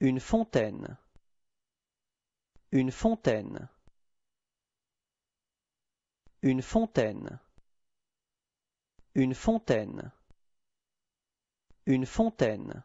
Une fontaine. Une fontaine. Une fontaine. Une fontaine. Une fontaine.